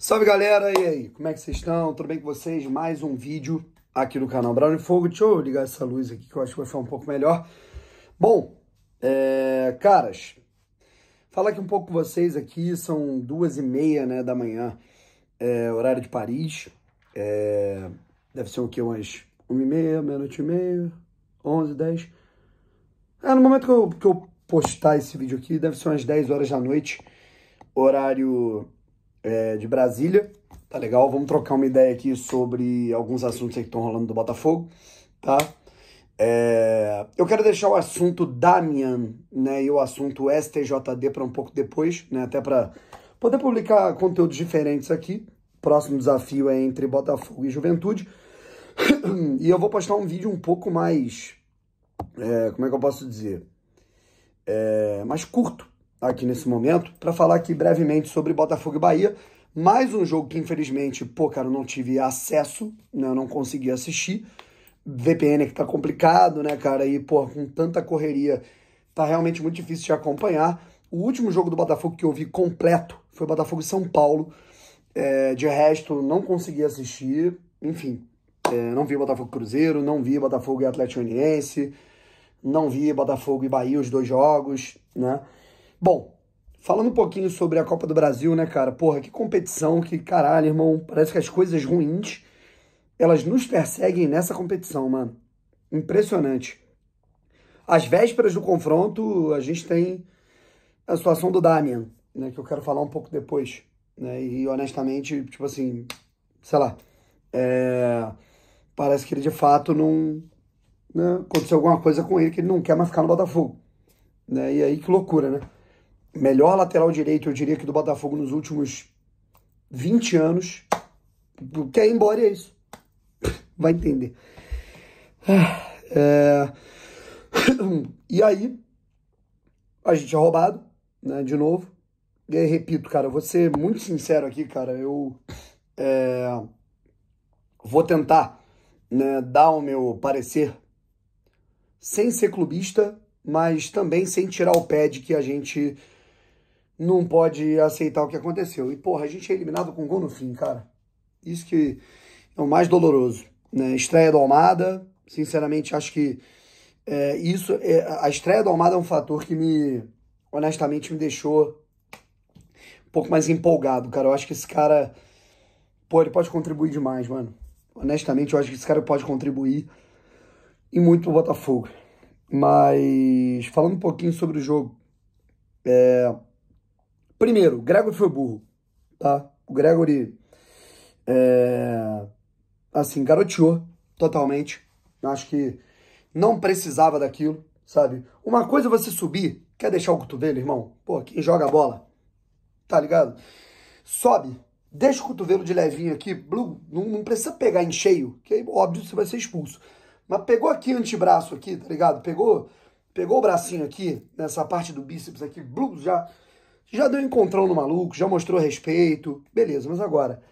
Salve galera, e aí? Como é que vocês estão? Tudo bem com vocês? Mais um vídeo aqui no canal Brown e Fogo. Deixa eu ligar essa luz aqui que eu acho que vai ficar um pouco melhor. Bom, é... caras, falar aqui um pouco com vocês aqui, são duas e meia né, da manhã, é, horário de Paris. É... deve ser o que? Umas uma e meia, meia-noite e meia, onze, dez. É, no momento que eu, que eu postar esse vídeo aqui, deve ser umas dez horas da noite, horário é, de Brasília. Tá legal? Vamos trocar uma ideia aqui sobre alguns assuntos que estão rolando do Botafogo, tá? É, eu quero deixar o assunto Damian né, e o assunto STJD para um pouco depois, né, até para poder publicar conteúdos diferentes aqui. Próximo desafio é entre Botafogo e Juventude. E eu vou postar um vídeo um pouco mais. É, como é que eu posso dizer? É, mais curto, aqui nesse momento para falar aqui brevemente sobre Botafogo e Bahia. Mais um jogo que, infelizmente, pô, cara, eu não tive acesso, né? Eu não consegui assistir. VPN que tá complicado, né, cara? E, pô, com tanta correria, tá realmente muito difícil de acompanhar. O último jogo do Botafogo que eu vi completo foi Botafogo e São Paulo. É, de resto, não consegui assistir. Enfim, é, não vi Botafogo Cruzeiro, não vi Botafogo e Atlético Uniense, não vi Botafogo e Bahia os dois jogos, né? Bom, falando um pouquinho sobre a Copa do Brasil, né, cara? Porra, que competição, que caralho, irmão. Parece que as coisas ruins, elas nos perseguem nessa competição, mano. Impressionante. Às vésperas do confronto, a gente tem a situação do Damian, né, que eu quero falar um pouco depois, né? E honestamente, tipo assim, sei lá, é... parece que ele de fato não né? aconteceu alguma coisa com ele que ele não quer mais ficar no Botafogo, né? E aí que loucura, né? melhor lateral direito, eu diria que do Botafogo nos últimos 20 anos. que é embora é isso. Vai entender. É... E aí, a gente é roubado, né, de novo. E aí, repito, cara, vou ser muito sincero aqui, cara. Eu é... vou tentar né, dar o meu parecer sem ser clubista, mas também sem tirar o pé de que a gente não pode aceitar o que aconteceu. E, porra, a gente é eliminado com gol no fim, cara. Isso que é o mais doloroso. Né? Estreia do Almada, sinceramente, acho que é, isso. É, a estreia do Almada é um fator que me, honestamente, me deixou um pouco mais empolgado, cara. Eu acho que esse cara, pô, ele pode contribuir demais, mano. Honestamente, eu acho que esse cara pode contribuir e muito pro Botafogo. Mas, falando um pouquinho sobre o jogo, é Primeiro, Gregory foi burro, tá? O Gregory, é, assim, garoteou totalmente. Acho que não precisava daquilo, sabe? Uma coisa é você subir, quer deixar o cotovelo, irmão? Pô, quem joga a bola, tá ligado? Sobe, deixa o cotovelo de levinho aqui, blue, não, não precisa pegar em cheio, que aí, óbvio, você vai ser expulso. Mas pegou aqui o antebraço aqui, tá ligado? Pegou, pegou o bracinho aqui, nessa parte do bíceps aqui, blue, já já deu encontrão no maluco, já mostrou respeito, beleza, mas agora,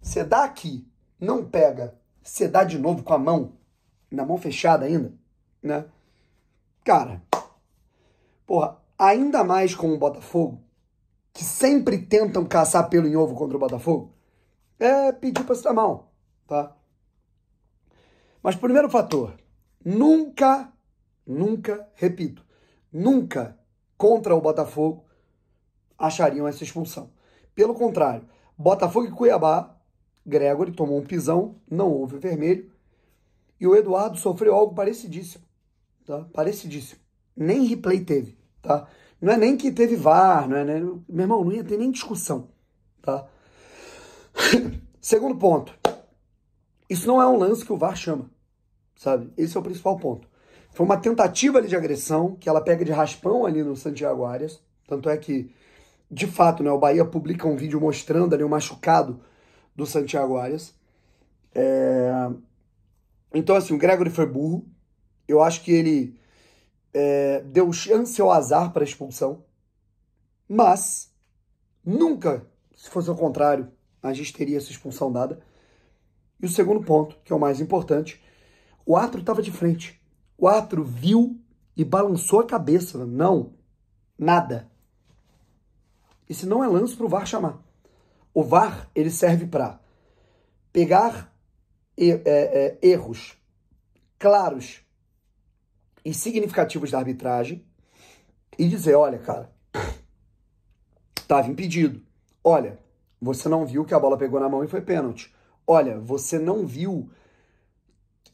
você dá aqui, não pega, você dá de novo com a mão, na mão fechada ainda, né? Cara, porra, ainda mais com o Botafogo, que sempre tentam caçar pelo em ovo contra o Botafogo, é pedir pra se dar mal, tá? Mas primeiro fator, nunca, nunca, repito, nunca contra o Botafogo achariam essa expulsão. Pelo contrário, Botafogo e Cuiabá, Gregory tomou um pisão, não houve vermelho, e o Eduardo sofreu algo parecidíssimo, tá? Parecidíssimo. Nem replay teve, tá? Não é nem que teve VAR, não é, né? Meu irmão, não ia ter nem discussão, tá? Segundo ponto. Isso não é um lance que o VAR chama, sabe? Esse é o principal ponto. Foi uma tentativa ali de agressão, que ela pega de raspão ali no Santiago Arias. Tanto é que de fato, né, o Bahia publica um vídeo mostrando ali o machucado do Santiago Arias. É... Então, assim, o Gregory foi burro. Eu acho que ele é, deu chance ao azar para a expulsão. Mas, nunca, se fosse ao contrário, a gente teria essa expulsão dada. E o segundo ponto, que é o mais importante, o Atro estava de frente. O Atro viu e balançou a cabeça. Não, nada. Isso não é lance para o VAR chamar. O VAR ele serve para pegar er erros claros e significativos da arbitragem e dizer, olha, cara, estava impedido. Olha, você não viu que a bola pegou na mão e foi pênalti. Olha, você não viu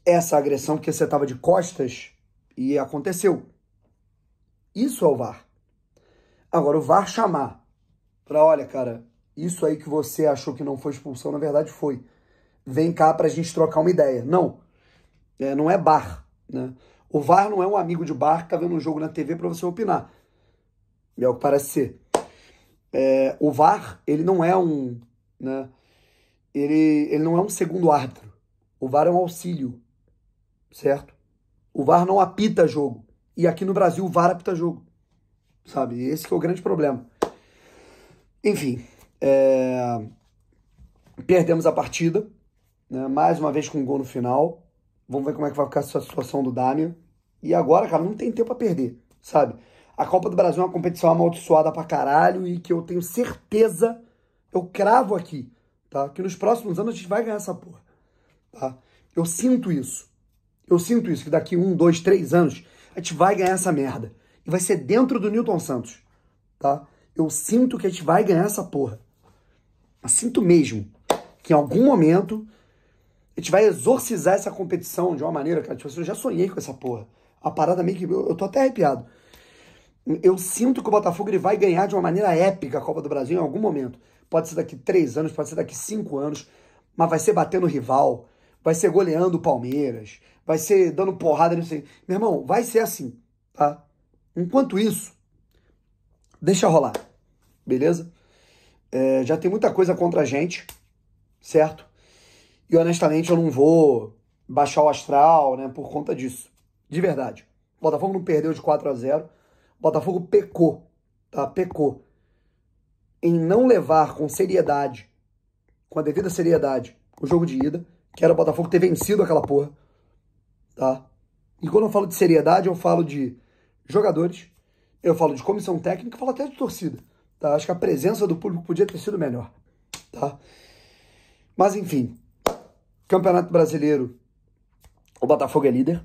essa agressão porque você estava de costas e aconteceu. Isso é o VAR. Agora, o VAR chamar para olha, cara, isso aí que você achou que não foi expulsão, na verdade foi. Vem cá pra gente trocar uma ideia. Não. É, não é bar, né? O VAR não é um amigo de bar que tá vendo um jogo na TV para você opinar. é o que parece ser. É, o VAR, ele não é um. Né, ele, ele não é um segundo árbitro. O VAR é um auxílio. Certo? O VAR não apita jogo. E aqui no Brasil o VAR apita jogo. Sabe? Esse é o grande problema. Enfim, é... perdemos a partida, né? mais uma vez com um gol no final. Vamos ver como é que vai ficar essa situação do Damian. E agora, cara, não tem tempo a perder, sabe? A Copa do Brasil é uma competição amaldiçoada pra caralho e que eu tenho certeza, eu cravo aqui, tá? Que nos próximos anos a gente vai ganhar essa porra, tá? Eu sinto isso. Eu sinto isso, que daqui um, dois, três anos a gente vai ganhar essa merda. E vai ser dentro do Newton Santos, tá? eu sinto que a gente vai ganhar essa porra. Eu sinto mesmo que em algum momento a gente vai exorcizar essa competição de uma maneira, cara. Tipo, assim, eu já sonhei com essa porra. A parada meio que. Eu, eu tô até arrepiado. Eu sinto que o Botafogo ele vai ganhar de uma maneira épica a Copa do Brasil em algum momento. Pode ser daqui três anos, pode ser daqui cinco anos, mas vai ser batendo o rival, vai ser goleando o Palmeiras, vai ser dando porrada, não sei. Meu irmão, vai ser assim, tá? Enquanto isso, deixa rolar, beleza? É, já tem muita coisa contra a gente, certo? E honestamente eu não vou baixar o astral, né, por conta disso. De verdade. O Botafogo não perdeu de 4 a 0. O Botafogo pecou, tá? Pecou em não levar com seriedade, com a devida seriedade, o jogo de ida, que era o Botafogo ter vencido aquela porra, tá? E quando eu falo de seriedade, eu falo de jogadores, eu falo de comissão técnica, falo até de torcida. Tá? Acho que a presença do público podia ter sido melhor. Tá? Mas enfim, Campeonato Brasileiro, o Botafogo é líder.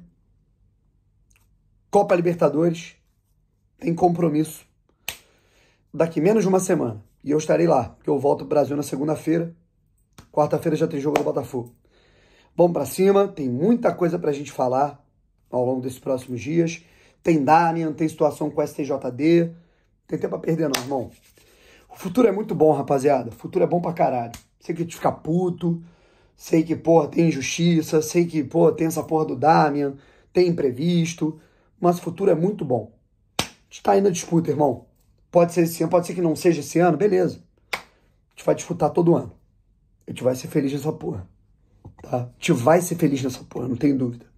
Copa Libertadores tem compromisso daqui menos de uma semana. E eu estarei lá, porque eu volto pro Brasil na segunda-feira. Quarta-feira já tem jogo do Botafogo. Vamos para cima, tem muita coisa para a gente falar ao longo desses próximos dias tem Damian, tem situação com o STJD. Tem tempo pra perder, não, irmão. O futuro é muito bom, rapaziada. O futuro é bom pra caralho. Sei que gente fica puto, sei que, porra, tem injustiça, sei que, porra, tem essa porra do Damian, tem imprevisto, mas o futuro é muito bom. Está indo na disputa, irmão. Pode ser esse ano, pode ser que não seja esse ano, beleza. A gente vai disputar todo ano. A gente vai ser feliz nessa porra. Tá? A gente vai ser feliz nessa porra, não tem dúvida.